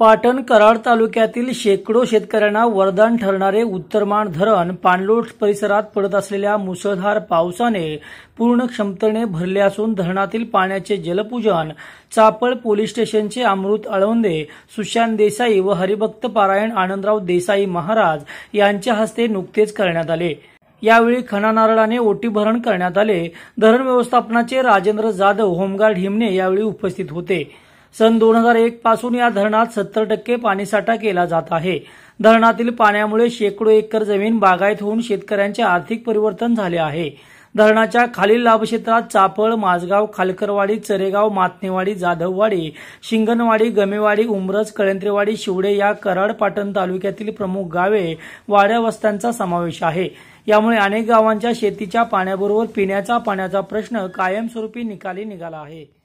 पाटण कराड तालुक्यातील शेकडो शेतकऱ्यांना वरदान ठरणारे उत्तरमाण धरण पाणलोट परिसरात पडत असलेल्या मुसळधार पावसाने पूर्ण क्षमतेने भरले असून धरणातील पाण्याचे जलपूजन चापळ पोलीस स्टेशनचे अमृत अळवंदे सुशांत देसाई व हरिभक्त पारायण आनंदराव देसाई महाराज यांच्या हस्ते नुकतेच करण्यात आले यावेळी खणा नारळाने ओटीभरण करण्यात आले धरण व्यवस्थापनाचे राजेंद्र जाधव होमगार्ड हिमने यावेळी उपस्थित होते सन दोन हजार एक पासून या धरणात सत्तर टक्के पाणीसाठा केला जात आहे धरणातील पाण्यामुळे शेकडो एकर जमीन बागायत होऊन शेतकऱ्यांचे आर्थिक परिवर्तन झाले आहे धरणाच्या खालील लाभक्षेत्रात चापळ माझगाव खालकरवाडी चरेगाव मातनेवाडी जाधववाडी शिंगणवाडी गमेवाडी उमरज कळंत्रेवाडी शिवडे या कराड पाटण तालुक्यातील प्रमुख गावे वाड्या वस्त्यांचा समावेश आहे यामुळे अनेक गावांच्या शेतीच्या पाण्याबरोबर पिण्याचा पाण्याचा प्रश्न कायमस्वरूपी निकाली निघाला आहे